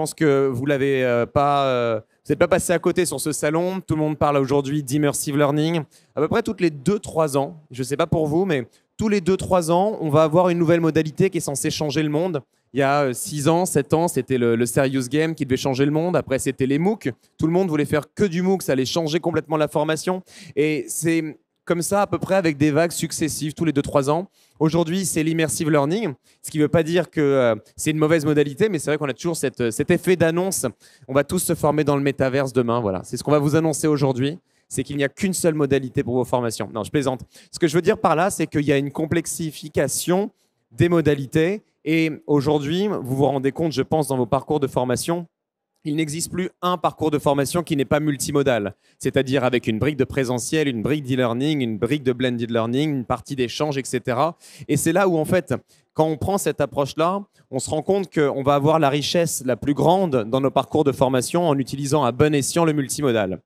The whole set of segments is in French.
pense que vous l'avez euh, pas, euh, vous n'êtes pas passé à côté sur ce salon. Tout le monde parle aujourd'hui d'immersive learning. À peu près toutes les 2-3 ans, je ne sais pas pour vous, mais tous les 2-3 ans, on va avoir une nouvelle modalité qui est censée changer le monde. Il y a 6 euh, ans, 7 ans, c'était le, le, Serious Game qui devait changer le monde. Après, c'était les MOOC. Tout le monde voulait faire que du MOOC. Ça allait changer complètement la formation. Et c'est comme ça à peu près avec des vagues successives tous les 2-3 ans. Aujourd'hui, c'est l'immersive learning, ce qui ne veut pas dire que euh, c'est une mauvaise modalité, mais c'est vrai qu'on a toujours euh, cet effet d'annonce. On va tous se former dans le métaverse demain. Voilà, c'est ce qu'on va vous annoncer aujourd'hui. C'est qu'il n'y a qu'une seule modalité pour vos formations. Non, je plaisante. Ce que je veux dire par là, c'est qu'il y a une complexification des modalités. Et aujourd'hui, vous vous rendez compte, je pense, dans vos parcours de formation, il n'existe plus un parcours de formation qui n'est pas multimodal, c'est-à-dire avec une brique de présentiel, une brique d'e-learning, une brique de blended learning, une partie d'échange, etc. Et c'est là où, en fait, quand on prend cette approche-là, on se rend compte qu'on va avoir la richesse la plus grande dans nos parcours de formation en utilisant à bon escient le multimodal.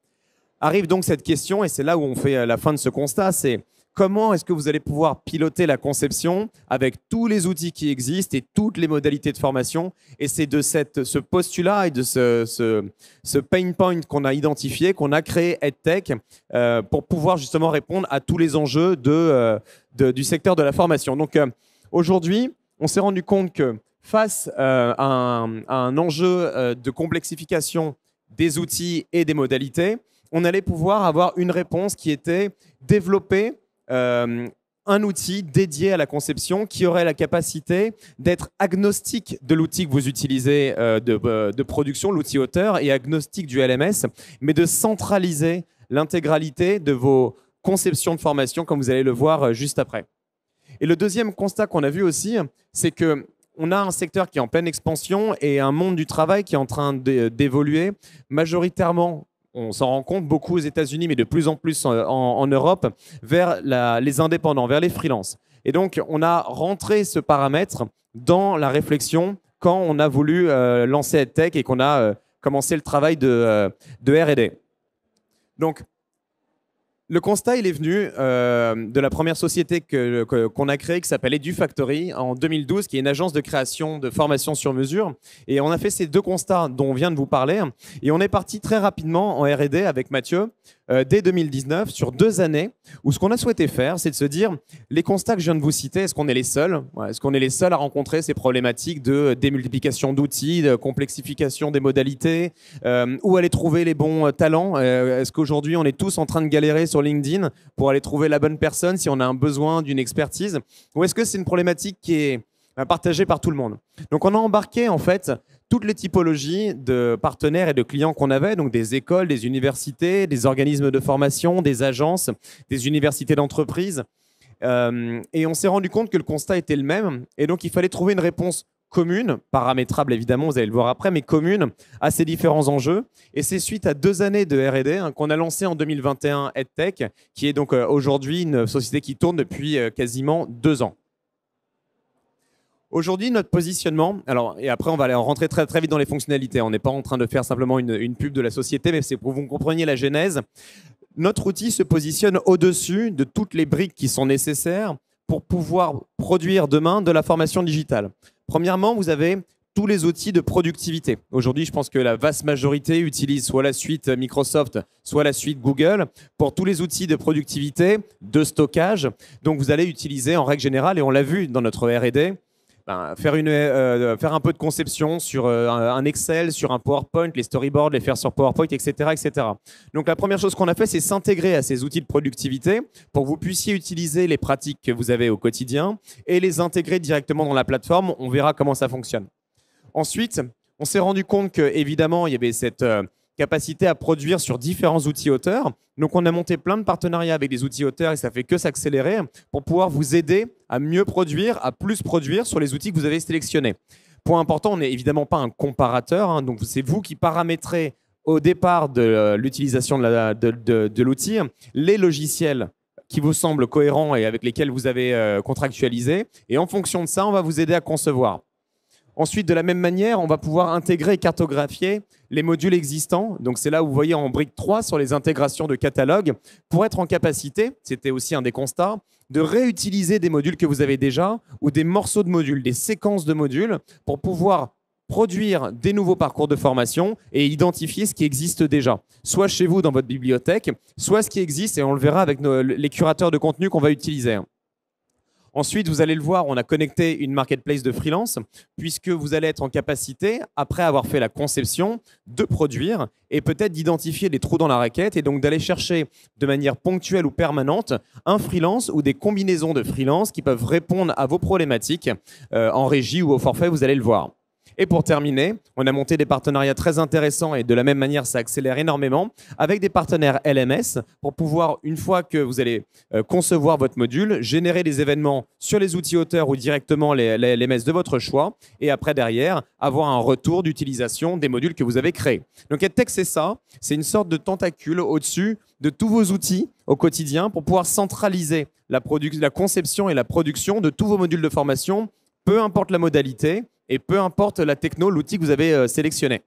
Arrive donc cette question, et c'est là où on fait euh, la fin de ce constat, c'est Comment est-ce que vous allez pouvoir piloter la conception avec tous les outils qui existent et toutes les modalités de formation Et c'est de cette, ce postulat et de ce, ce, pain point qu'on a identifié, qu'on a créé EdTech euh, pour pouvoir justement répondre à tous les enjeux de, euh, du secteur de la formation. Donc euh, aujourd'hui, on s'est rendu compte que face à un, enjeu de complexification des outils et des modalités, on allait pouvoir avoir une réponse qui était développée euh, un outil dédié à la conception qui aurait la capacité d'être agnostique de l'outil que vous utilisez euh, euh, de, production, l'outil auteur, et agnostique du LMS, mais de centraliser l'intégralité de vos conceptions de formation, comme vous allez le voir juste après. Et le deuxième constat qu'on a vu aussi, c'est que on a un secteur qui est en pleine expansion et un monde du travail qui est en train d'évoluer majoritairement on s'en rend compte beaucoup aux États-Unis, mais de plus en plus euh, en, Europe, vers les indépendants, vers les freelances. Et donc, on a rentré ce paramètre dans la réflexion quand on a voulu euh, lancer EdTech et qu'on a euh, commencé le travail de, de RD. Donc, le constat, il est venu euh, de la première société qu'on a créée qui s'appelait Du Factory en 2012, qui est une agence de création de formation sur mesure. Et on a fait ces deux constats dont on vient de vous parler. Et on est parti très rapidement en RD avec Mathieu euh, dès 2019 sur deux années où ce qu'on a souhaité faire, c'est de se dire les constats que je viens de vous citer, est-ce qu'on est les seuls Est-ce qu'on est les seuls à rencontrer ces problématiques de euh, démultiplication d'outils, de complexification des modalités euh, Où aller trouver les bons talents Est-ce qu'aujourd'hui on est tous en train de galérer sur LinkedIn pour aller trouver la bonne personne si on a un besoin d'une expertise Ou est-ce que c'est une problématique qui est partagée par tout le monde. Donc on a embarqué en fait toutes les typologies de partenaires et de clients qu'on avait, donc des écoles, des universités, des organismes de formation, des agences, des universités d'entreprise. Euh, et on s'est rendu compte que le constat était le même. Et donc, il fallait trouver une réponse commune, paramétrable évidemment, vous allez le voir après, mais commune à ces différents enjeux. Et c'est suite à deux années de RD hein, qu'on a lancé en 2021 EdTech, qui est donc euh, aujourd'hui une société qui tourne depuis euh, quasiment deux ans. Aujourd'hui, notre positionnement, alors, et après, on va aller rentrer très, très vite dans les fonctionnalités. On n'est pas en train de faire simplement une, une pub de la société, mais c'est pour que vous compreniez la genèse. Notre outil se positionne au-dessus de toutes les briques qui sont nécessaires pour pouvoir produire demain de la formation digitale. Premièrement, vous avez tous les outils de productivité. Aujourd'hui, je pense que la vaste majorité utilise soit la suite Microsoft, soit la suite Google pour tous les outils de productivité, de stockage. Donc, vous allez utiliser en règle générale, et on l'a vu dans notre RD, ben, faire, une, euh, euh, faire un peu de conception sur euh, un Excel, sur un PowerPoint, les storyboards, les faire sur PowerPoint, etc. etc. Donc la première chose qu'on a fait, c'est s'intégrer à ces outils de productivité pour que vous puissiez utiliser les pratiques que vous avez au quotidien et les intégrer directement dans la plateforme. On verra comment ça fonctionne. Ensuite, on s'est rendu compte qu'évidemment, il y avait cette capacité à produire sur différents outils auteurs. Donc on a monté plein de partenariats avec des outils auteurs et ça fait que s'accélérer pour pouvoir vous aider à mieux produire, à plus produire sur les outils que vous avez sélectionnés. Point important, on n'est évidemment pas un comparateur, hein. donc c'est vous qui paramétrez au départ de euh, l'utilisation de l'outil les logiciels qui vous semblent cohérents et avec lesquels vous avez euh, contractualisé. Et en fonction de ça, on va vous aider à concevoir. Ensuite, de la même manière, on va pouvoir intégrer et cartographier les modules existants. Donc, c'est là où vous voyez en brique 3 sur les intégrations de catalogues pour être en capacité, c'était aussi un des constats, de réutiliser des modules que vous avez déjà ou des morceaux de modules, des séquences de modules pour pouvoir produire des nouveaux parcours de formation et identifier ce qui existe déjà, soit chez vous dans votre bibliothèque, soit ce qui existe, et on le verra avec les curateurs de contenu qu'on va utiliser. Ensuite, vous allez le voir, on a connecté une marketplace de freelance, puisque vous allez être en capacité, après avoir fait la conception, de produire et peut-être d'identifier les trous dans la raquette et donc d'aller chercher de manière ponctuelle ou permanente un freelance ou des combinaisons de freelance qui peuvent répondre à vos problématiques euh, en régie ou au forfait, vous allez le voir. Et pour terminer, on a monté des partenariats très intéressants et de la même manière, ça accélère énormément avec des partenaires LMS pour pouvoir, une fois que vous allez euh, concevoir votre module, générer des événements sur les outils auteurs ou directement les, LMS de votre choix et après, derrière, avoir un retour d'utilisation des modules que vous avez créés. Donc, EdTech, c'est ça. C'est une sorte de tentacule au-dessus de tous vos outils au quotidien pour pouvoir centraliser la conception et la production de tous vos modules de formation peu importe la modalité, et peu importe la techno, l'outil que vous avez euh, sélectionné.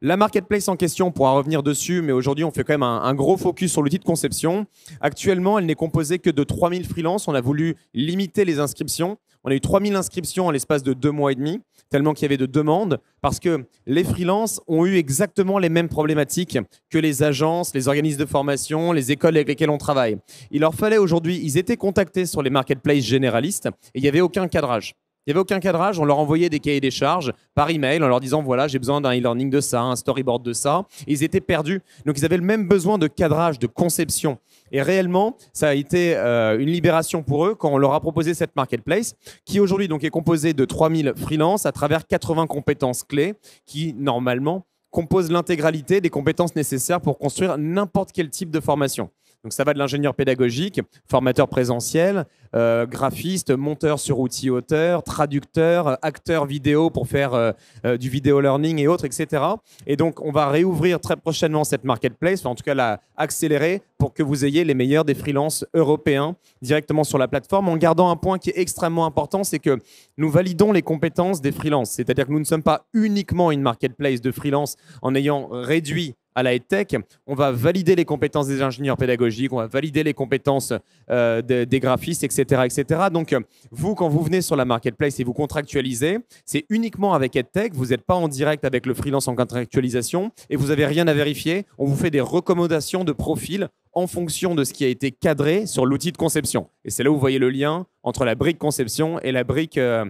La marketplace en question, on pourra revenir dessus, mais aujourd'hui, on fait quand même un, gros focus sur l'outil de conception. Actuellement, elle n'est composée que de 3000 freelances. On a voulu limiter les inscriptions. On a eu 3000 inscriptions en l'espace de deux mois et demi, tellement qu'il y avait de demandes, parce que les freelances ont eu exactement les mêmes problématiques que les agences, les organismes de formation, les écoles avec lesquelles on travaille. Il leur fallait aujourd'hui, ils étaient contactés sur les marketplaces généralistes et il n'y avait aucun cadrage. Il n'y avait aucun cadrage, on leur envoyait des cahiers des charges par email en leur disant voilà, j'ai besoin d'un e-learning de ça, un storyboard de ça. ils étaient perdus. Donc ils avaient le même besoin de cadrage, de conception. Et réellement, ça a été euh, une libération pour eux quand on leur a proposé cette marketplace qui aujourd'hui donc est composée de 3000 freelances à travers 80 compétences clés qui normalement composent l'intégralité des compétences nécessaires pour construire n'importe quel type de formation. Donc ça va de l'ingénieur pédagogique, formateur présentiel, euh, graphiste, monteur sur outils auteur, traducteur, acteur vidéo pour faire euh, euh, du vidéo learning et autres, etc. Et donc on va réouvrir très prochainement cette marketplace, en tout cas la accélérer pour que vous ayez les meilleurs des freelances européens directement sur la plateforme en gardant un point qui est extrêmement important, c'est que nous validons les compétences des freelances. C'est-à-dire que nous ne sommes pas uniquement une marketplace de freelance en ayant réduit à la EdTech, On va valider les compétences des ingénieurs pédagogiques, on va valider les compétences euh, des graphistes, etc., etc. Donc, vous, quand vous venez sur la marketplace et vous contractualisez, c'est uniquement avec EdTech. Vous n'êtes pas en direct avec le freelance en contractualisation et vous n'avez rien à vérifier. On vous fait des recommandations de profil en fonction de ce qui a été cadré sur l'outil de conception. Et c'est là où vous voyez le lien entre la brique conception et la brique euh,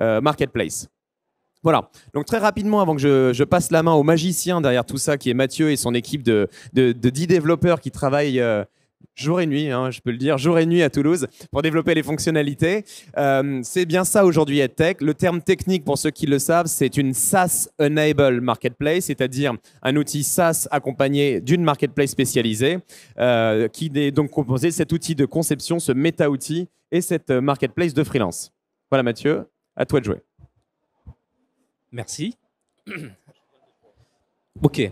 euh, marketplace. Voilà. Donc très rapidement, avant que je, passe la main au magicien derrière tout ça, qui est Mathieu et son équipe de, 10 développeurs qui travaillent euh, jour et nuit, hein, je peux le dire, jour et nuit à Toulouse pour développer les fonctionnalités. Euh, c'est bien ça aujourd'hui EdTech. Le terme technique, pour ceux qui le savent, c'est une SaaS-enable marketplace, c'est-à-dire un outil SaaS accompagné d'une marketplace spécialisée, euh, qui est donc composé de cet outil de conception, ce méta-outil et cette marketplace de freelance. Voilà Mathieu, à toi de jouer. Merci. ok.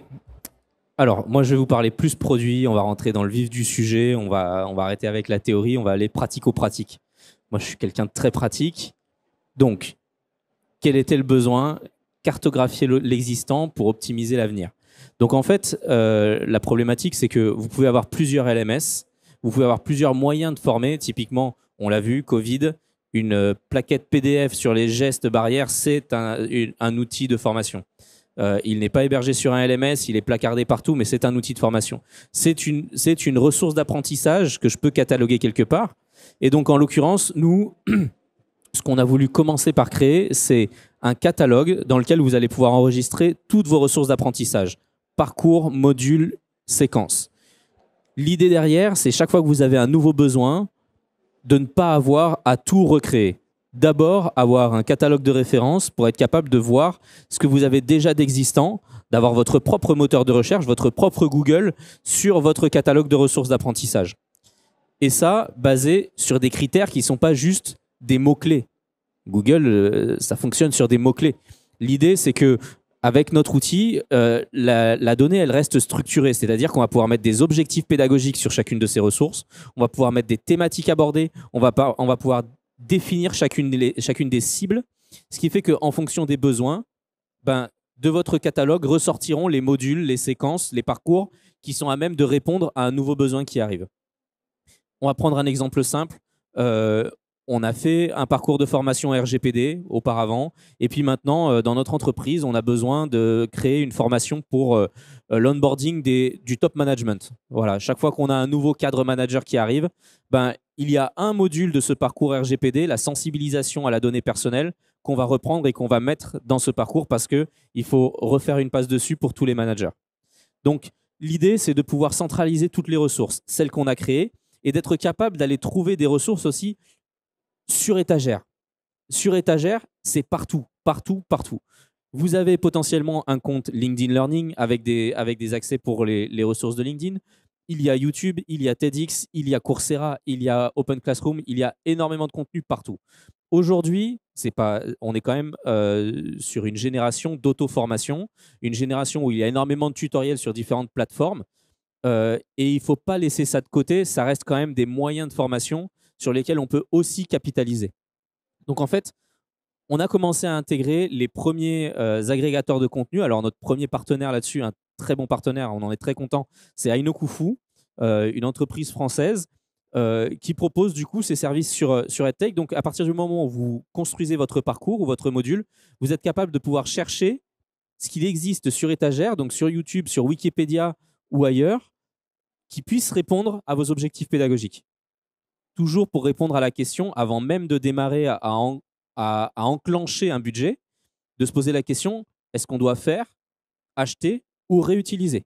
Alors, moi, je vais vous parler plus produit. On va rentrer dans le vif du sujet. On va, on va arrêter avec la théorie. On va aller pratico-pratique. Moi, je suis quelqu'un de très pratique. Donc, quel était le besoin Cartographier l'existant pour optimiser l'avenir. Donc, en fait, euh, la problématique, c'est que vous pouvez avoir plusieurs LMS. Vous pouvez avoir plusieurs moyens de former. Typiquement, on l'a vu, Covid, une plaquette PDF sur les gestes barrières, c'est un, outil de formation. Euh, il n'est pas hébergé sur un LMS, il est placardé partout, mais c'est un outil de formation. C'est une, c'est une ressource d'apprentissage que je peux cataloguer quelque part. Et donc, en l'occurrence, nous, ce qu'on a voulu commencer par créer, c'est un catalogue dans lequel vous allez pouvoir enregistrer toutes vos ressources d'apprentissage, parcours, modules, séquences. L'idée derrière, c'est chaque fois que vous avez un nouveau besoin, de ne pas avoir à tout recréer. D'abord, avoir un catalogue de références pour être capable de voir ce que vous avez déjà d'existant, d'avoir votre propre moteur de recherche, votre propre Google sur votre catalogue de ressources d'apprentissage. Et ça, basé sur des critères qui ne sont pas juste des mots-clés. Google, euh, ça fonctionne sur des mots-clés. L'idée, c'est que avec notre outil, euh, la, donnée, elle reste structurée, c'est-à-dire qu'on va pouvoir mettre des objectifs pédagogiques sur chacune de ces ressources, on va pouvoir mettre des thématiques abordées, on va, on va pouvoir définir chacune, chacune des cibles, ce qui fait qu'en fonction des besoins, ben, de votre catalogue ressortiront les modules, les séquences, les parcours qui sont à même de répondre à un nouveau besoin qui arrive. On va prendre un exemple simple. Euh, on a fait un parcours de formation RGPD auparavant. Et puis maintenant, euh, dans notre entreprise, on a besoin de créer une formation pour euh, euh, l'onboarding du top management. Voilà, chaque fois qu'on a un nouveau cadre manager qui arrive, ben, il y a un module de ce parcours RGPD, la sensibilisation à la donnée personnelle, qu'on va reprendre et qu'on va mettre dans ce parcours parce qu'il faut refaire une passe dessus pour tous les managers. Donc, l'idée, c'est de pouvoir centraliser toutes les ressources, celles qu'on a créées, et d'être capable d'aller trouver des ressources aussi sur étagère. Sur étagère, c'est partout, partout, partout. Vous avez potentiellement un compte LinkedIn Learning avec des, avec des accès pour les, ressources de LinkedIn. Il y a YouTube, il y a TEDx, il y a Coursera, il y a Open Classroom, il y a énormément de contenu partout. Aujourd'hui, c'est pas, on est quand même euh, sur une génération d'auto-formation, une génération où il y a énormément de tutoriels sur différentes plateformes. Euh, et il ne faut pas laisser ça de côté, ça reste quand même des moyens de formation sur lesquels on peut aussi capitaliser. Donc en fait, on a commencé à intégrer les premiers euh, agrégateurs de contenu. Alors notre premier partenaire là-dessus, un très bon partenaire, on en est très content, c'est Ainokufu, euh, une entreprise française euh, qui propose du coup ses services sur, sur EdTech. Donc à partir du moment où vous construisez votre parcours ou votre module, vous êtes capable de pouvoir chercher ce qu'il existe sur étagère, donc sur YouTube, sur Wikipédia ou ailleurs, qui puisse répondre à vos objectifs pédagogiques toujours pour répondre à la question, avant même de démarrer à, à enclencher un budget, de se poser la question, est-ce qu'on doit faire, acheter ou réutiliser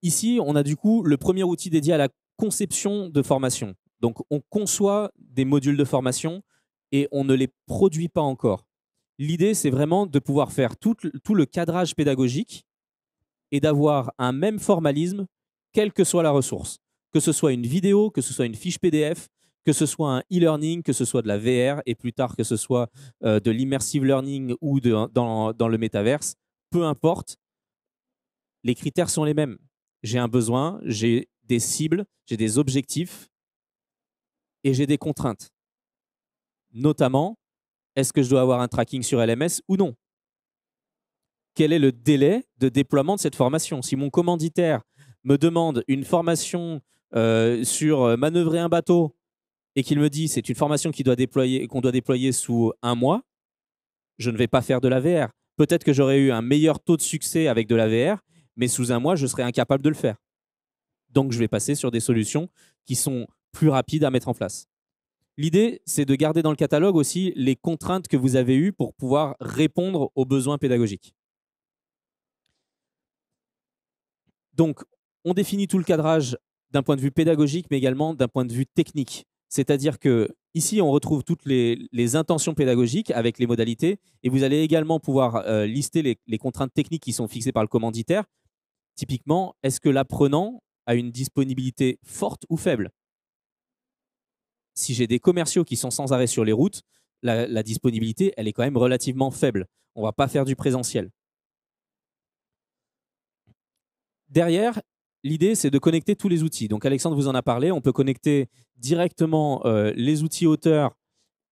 Ici, on a du coup le premier outil dédié à la conception de formation. Donc, on conçoit des modules de formation et on ne les produit pas encore. L'idée, c'est vraiment de pouvoir faire tout, tout le cadrage pédagogique et d'avoir un même formalisme quelle que soit la ressource. Que ce soit une vidéo, que ce soit une fiche PDF, que ce soit un e-learning, que ce soit de la VR et plus tard que ce soit euh, de l'immersive learning ou dans, dans le métaverse, peu importe, les critères sont les mêmes. J'ai un besoin, j'ai des cibles, j'ai des objectifs et j'ai des contraintes. Notamment, est-ce que je dois avoir un tracking sur LMS ou non Quel est le délai de déploiement de cette formation Si mon commanditaire me demande une formation euh, sur euh, manœuvrer un bateau et qu'il me dit c'est une formation qu'on doit, déployer, doit déployer sous un mois, je ne vais pas faire de la VR. Peut-être que j'aurais eu un meilleur taux de succès avec de la VR, mais sous un mois, je serais incapable de le faire. Donc, je vais passer sur des solutions qui sont plus rapides à mettre en place. L'idée, c'est de garder dans le catalogue aussi les contraintes que vous avez eues pour pouvoir répondre aux besoins pédagogiques. Donc, on définit tout le cadrage d'un point de vue pédagogique, mais également d'un point de vue technique. C'est-à-dire que ici, on retrouve toutes les, intentions pédagogiques avec les modalités, et vous allez également pouvoir euh, lister les, contraintes techniques qui sont fixées par le commanditaire. Typiquement, est-ce que l'apprenant a une disponibilité forte ou faible Si j'ai des commerciaux qui sont sans arrêt sur les routes, la, la disponibilité, elle est quand même relativement faible. On ne va pas faire du présentiel. Derrière, l'idée, c'est de connecter tous les outils. Donc, Alexandre vous en a parlé. On peut connecter directement euh, les outils auteurs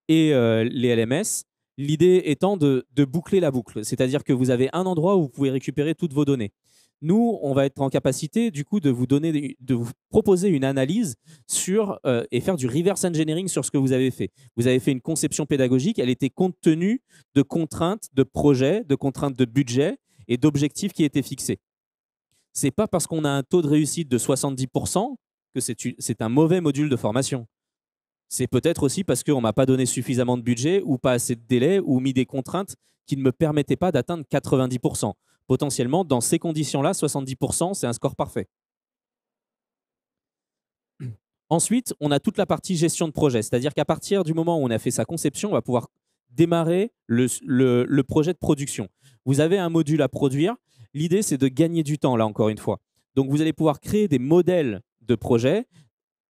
et euh, les LMS. L'idée étant de, boucler la boucle, c'est-à-dire que vous avez un endroit où vous pouvez récupérer toutes vos données. Nous, on va être en capacité, du coup, de vous donner, de vous proposer une analyse sur euh, et faire du reverse engineering sur ce que vous avez fait. Vous avez fait une conception pédagogique, elle était compte tenu de contraintes de projet, de contraintes de budget et d'objectifs qui étaient fixés c'est pas parce qu'on a un taux de réussite de 70% que c'est un mauvais module de formation. C'est peut-être aussi parce qu'on ne m'a pas donné suffisamment de budget ou pas assez de délai ou mis des contraintes qui ne me permettaient pas d'atteindre 90%. Potentiellement, dans ces conditions-là, 70%, c'est un score parfait. Ensuite, on a toute la partie gestion de projet, c'est-à-dire qu'à partir du moment où on a fait sa conception, on va pouvoir démarrer le projet de production. Vous avez un module à produire L'idée, c'est de gagner du temps, là encore une fois. Donc vous allez pouvoir créer des modèles de projets.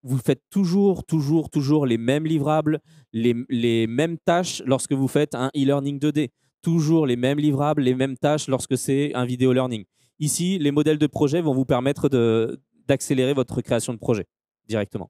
Vous faites toujours, toujours, toujours les mêmes livrables, les, les mêmes tâches lorsque vous faites un e-learning 2D. Toujours les mêmes livrables, les mêmes tâches lorsque c'est un vidéo learning. Ici, les modèles de projet vont vous permettre d'accélérer votre création de projet directement.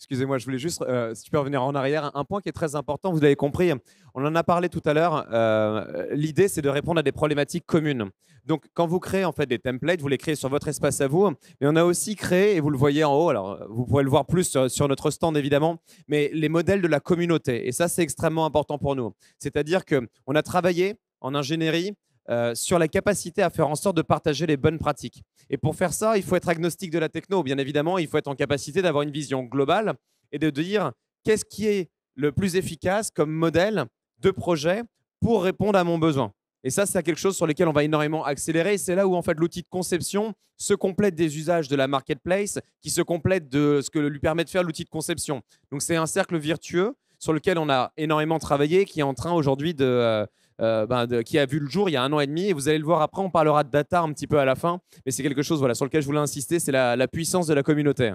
Excusez-moi, je voulais juste, euh, si tu peux revenir en arrière, un point qui est très important, vous l'avez compris, on en a parlé tout à l'heure, euh, l'idée c'est de répondre à des problématiques communes. Donc quand vous créez en fait des templates, vous les créez sur votre espace à vous, mais on a aussi créé, et vous le voyez en haut, alors vous pouvez le voir plus sur, sur notre stand évidemment, mais les modèles de la communauté, et ça c'est extrêmement important pour nous. C'est-à-dire qu'on a travaillé en ingénierie euh, sur la capacité à faire en sorte de partager les bonnes pratiques. Et pour faire ça, il faut être agnostique de la techno, bien évidemment, il faut être en capacité d'avoir une vision globale et de dire qu'est-ce qui est le plus efficace comme modèle de projet pour répondre à mon besoin. Et ça, c'est quelque chose sur lequel on va énormément accélérer. C'est là où en fait l'outil de conception se complète des usages de la marketplace, qui se complète de ce que lui permet de faire l'outil de conception. Donc c'est un cercle virtueux sur lequel on a énormément travaillé, qui est en train aujourd'hui de, euh, euh, ben, qui a vu le jour il y a un an et demi. Et vous allez le voir après, on parlera de data un petit peu à la fin. Mais c'est quelque chose voilà, sur lequel je voulais insister, c'est la, puissance de la communauté.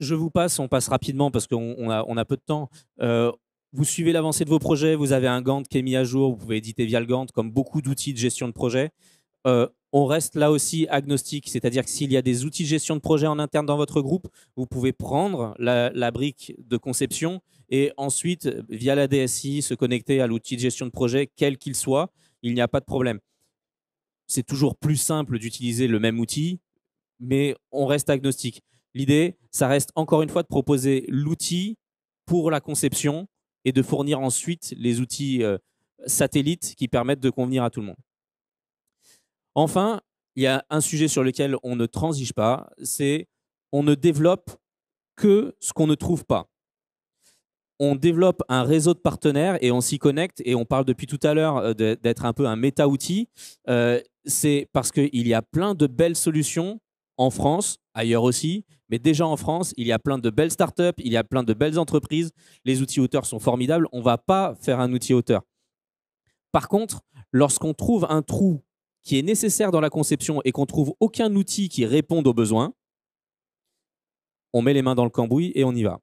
Je vous passe, on passe rapidement parce qu'on a, on a, peu de temps. Euh, vous suivez l'avancée de vos projets, vous avez un Gantt qui est mis à jour, vous pouvez éditer via le Gantt comme beaucoup d'outils de gestion de projet. Euh, on reste là aussi agnostique, c'est-à-dire que s'il y a des outils de gestion de projet en interne dans votre groupe, vous pouvez prendre la, la brique de conception et ensuite, via la DSI, se connecter à l'outil de gestion de projet, quel qu'il soit, il n'y a pas de problème. C'est toujours plus simple d'utiliser le même outil, mais on reste agnostique. L'idée, ça reste encore une fois de proposer l'outil pour la conception et de fournir ensuite les outils euh, satellites qui permettent de convenir à tout le monde. Enfin, il y a un sujet sur lequel on ne transige pas, c'est on ne développe que ce qu'on ne trouve pas. On développe un réseau de partenaires et on s'y connecte. Et on parle depuis tout à l'heure euh, d'être un peu un méta-outil. Euh, c'est parce qu'il y a plein de belles solutions en France, ailleurs aussi, mais déjà en France, il y a plein de belles startups, il y a plein de belles entreprises. Les outils auteurs sont formidables. On ne va pas faire un outil auteur. Par contre, lorsqu'on trouve un trou qui est nécessaire dans la conception et qu'on trouve aucun outil qui réponde aux besoins, on met les mains dans le cambouis et on y va.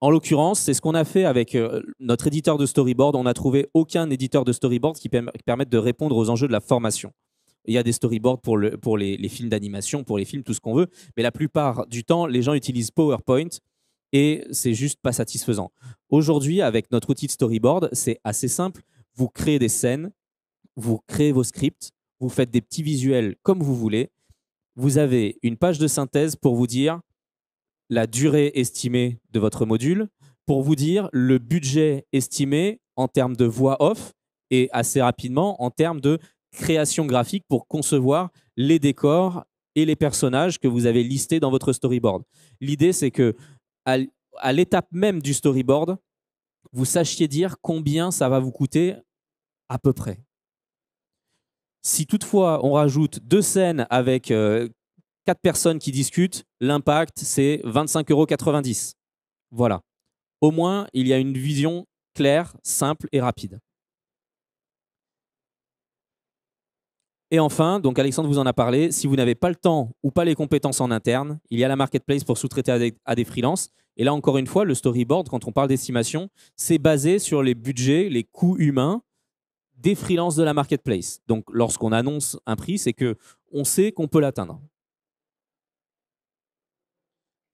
En l'occurrence, c'est ce qu'on a fait avec euh, notre éditeur de storyboard. On n'a trouvé aucun éditeur de storyboard qui permette de répondre aux enjeux de la formation. Il y a des storyboards pour, le, pour les, les, films d'animation, pour les films, tout ce qu'on veut, mais la plupart du temps, les gens utilisent PowerPoint et c'est juste pas satisfaisant. Aujourd'hui, avec notre outil de storyboard, c'est assez simple. Vous créez des scènes, vous créez vos scripts, vous faites des petits visuels comme vous voulez. Vous avez une page de synthèse pour vous dire la durée estimée de votre module, pour vous dire le budget estimé en termes de voix off et assez rapidement en termes de création graphique pour concevoir les décors et les personnages que vous avez listés dans votre storyboard. L'idée, c'est que à l'étape même du storyboard, vous sachiez dire combien ça va vous coûter à peu près. Si toutefois on rajoute deux scènes avec euh, quatre personnes qui discutent, l'impact c'est 25,90 euros. Voilà. Au moins, il y a une vision claire, simple et rapide. Et enfin, donc Alexandre vous en a parlé, si vous n'avez pas le temps ou pas les compétences en interne, il y a la marketplace pour sous-traiter à des, freelances. Et là encore une fois, le storyboard, quand on parle d'estimation, c'est basé sur les budgets, les coûts humains des freelances de la marketplace. Donc, lorsqu'on annonce un prix, c'est que on sait qu'on peut l'atteindre.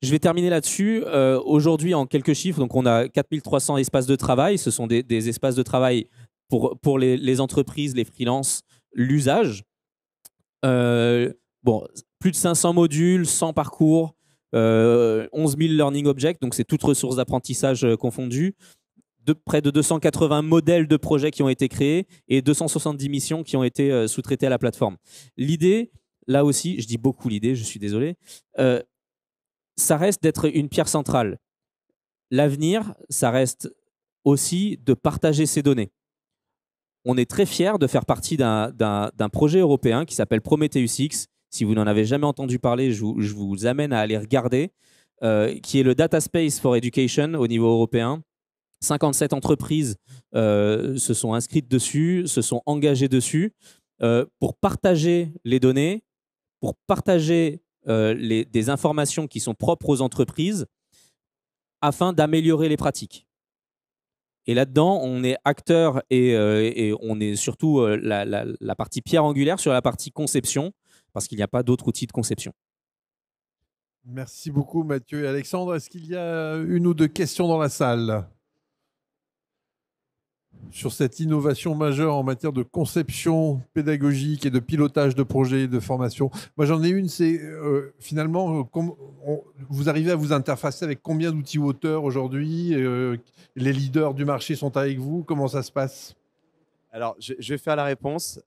Je vais terminer là-dessus. Euh, aujourd'hui, en quelques chiffres, donc on a 4300 espaces de travail. Ce sont des, espaces de travail pour, pour les, entreprises, les freelances, l'usage. Euh, bon, plus de 500 modules, 100 parcours, 11 euh, 000 learning objects, donc c'est toutes ressources d'apprentissage confondues de près de 280 modèles de projets qui ont été créés et 270 missions qui ont été euh, sous-traitées à la plateforme. L'idée, là aussi, je dis beaucoup l'idée, je suis désolé, euh, ça reste d'être une pierre centrale. L'avenir, ça reste aussi de partager ces données. On est très fiers de faire partie d'un projet européen qui s'appelle Prometheus X. Si vous n'en avez jamais entendu parler, je vous, amène à aller regarder, euh, qui est le Data Space for Education au niveau européen 57 entreprises euh, se sont inscrites dessus, se sont engagées dessus euh, pour partager les données, pour partager euh, des informations qui sont propres aux entreprises afin d'améliorer les pratiques. Et là-dedans, on est acteur et, on est surtout la, la, partie pierre angulaire sur la partie conception, parce qu'il n'y a pas d'autre outils de conception. Merci beaucoup Mathieu et Alexandre. Est-ce qu'il y a une ou deux questions dans la salle sur cette innovation majeure en matière de conception pédagogique et de pilotage de projets, de formation. Moi, j'en ai une, c'est euh, finalement, euh, vous arrivez à vous interfacer avec combien d'outils auteurs aujourd'hui euh, Les leaders du marché sont avec vous Comment ça se passe Alors, je, vais faire la réponse.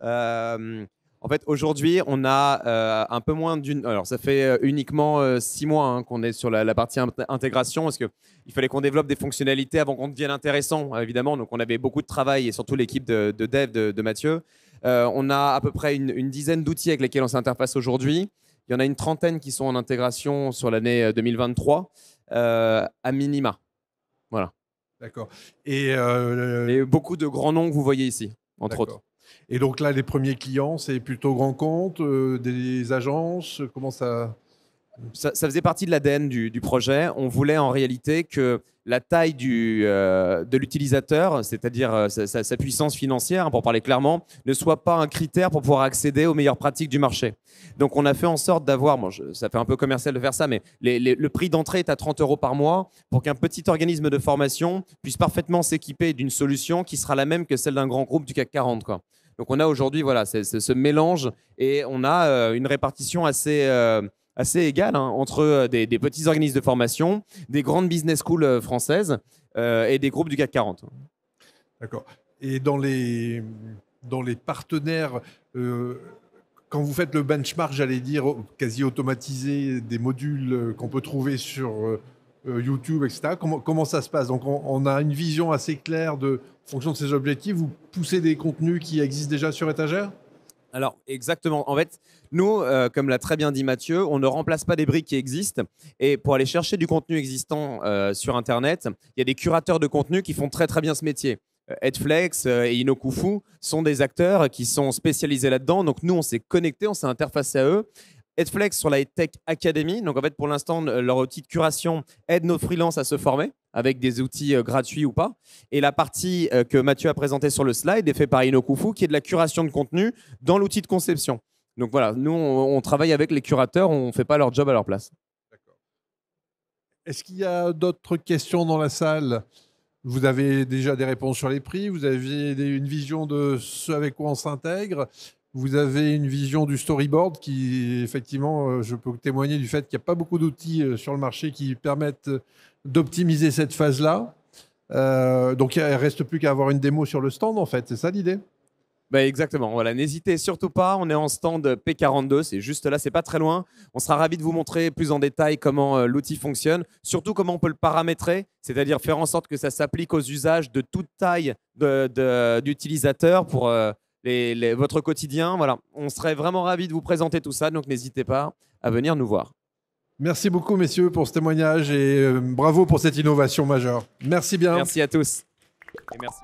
En fait, aujourd'hui, on a euh, un peu moins d'une. Alors, ça fait euh, uniquement euh, six mois hein, qu'on est sur la, partie intégration, parce que il fallait qu'on développe des fonctionnalités avant qu'on devienne intéressant, hein, évidemment. Donc, on avait beaucoup de travail, et surtout l'équipe de, dev de, Mathieu. on a à peu près une, dizaine d'outils avec lesquels on s'interface aujourd'hui. Il y en a une trentaine qui sont en intégration sur l'année 2023, à minima. Voilà. D'accord. Et, et beaucoup de grands noms que vous voyez ici, entre autres. Et donc là, les premiers clients, c'est plutôt grands comptes, euh, des agences, comment ça... ça... faisait partie de l'ADN du, du, projet. On voulait en réalité que la taille euh, de l'utilisateur, c'est-à-dire euh, sa, puissance financière, hein, pour parler clairement, ne soit pas un critère pour pouvoir accéder aux meilleures pratiques du marché. Donc on a fait en sorte d'avoir, ça fait un peu commercial de faire ça, mais le prix d'entrée est à 30 euros par mois pour qu'un petit organisme de formation puisse parfaitement s'équiper d'une solution qui sera la même que celle d'un grand groupe du CAC 40. Quoi. Donc on a aujourd'hui voilà, c'est, ce mélange et on a euh, une répartition assez, euh, assez égale hein, entre euh, des, petits organismes de formation, des grandes business schools françaises et des groupes du CAC 40. D'accord. Et dans les, dans les partenaires quand vous faites le benchmark, j'allais dire, quasi automatisé des modules qu'on peut trouver sur YouTube, etc., comment, ça se passe Donc, on, a une vision assez claire de, fonction de ces objectifs, vous poussez des contenus qui existent déjà sur étagère alors, exactement. En fait, nous, euh, comme l'a très bien dit Mathieu, on ne remplace pas des briques qui existent. Et pour aller chercher du contenu existant euh, sur Internet, il y a des curateurs de contenu qui font très, très bien ce métier. Euh, Edflex et Inokufu sont des acteurs qui sont spécialisés là-dedans. Donc, nous, on s'est connectés, on s'est interfacés à eux. Edflex sur la Tech Academy. Donc, en fait, pour l'instant, leur outil de curation aide nos freelances à se former avec des outils euh, gratuits ou pas. Et la partie euh, que Mathieu a présentée sur le slide est faite par Inokufu, qui est de la curation de contenu dans l'outil de conception. Donc voilà, nous, on, travaille avec les curateurs, on ne fait pas leur job à leur place. Est-ce qu'il y a d'autres questions dans la salle Vous avez déjà des réponses sur les prix, vous avez une vision de ce avec quoi on s'intègre. Vous avez une vision du storyboard qui, effectivement, euh, je peux témoigner du fait qu'il n'y a pas beaucoup d'outils euh, sur le marché qui permettent d'optimiser cette phase-là. Euh, donc, il ne reste plus qu'à avoir une démo sur le stand, en fait. C'est ça l'idée ben exactement. Voilà, n'hésitez surtout pas. On est en stand P42, c'est juste là, c'est pas très loin. On sera ravi de vous montrer plus en détail comment l'outil fonctionne, surtout comment on peut le paramétrer, c'est-à-dire faire en sorte que ça s'applique aux usages de toute taille d'utilisateurs pour votre quotidien. Voilà, on serait vraiment ravis de vous présenter tout ça, donc n'hésitez pas à venir nous voir. Merci beaucoup, messieurs, pour ce témoignage et euh, bravo pour cette innovation majeure. Merci bien. Merci à tous. merci.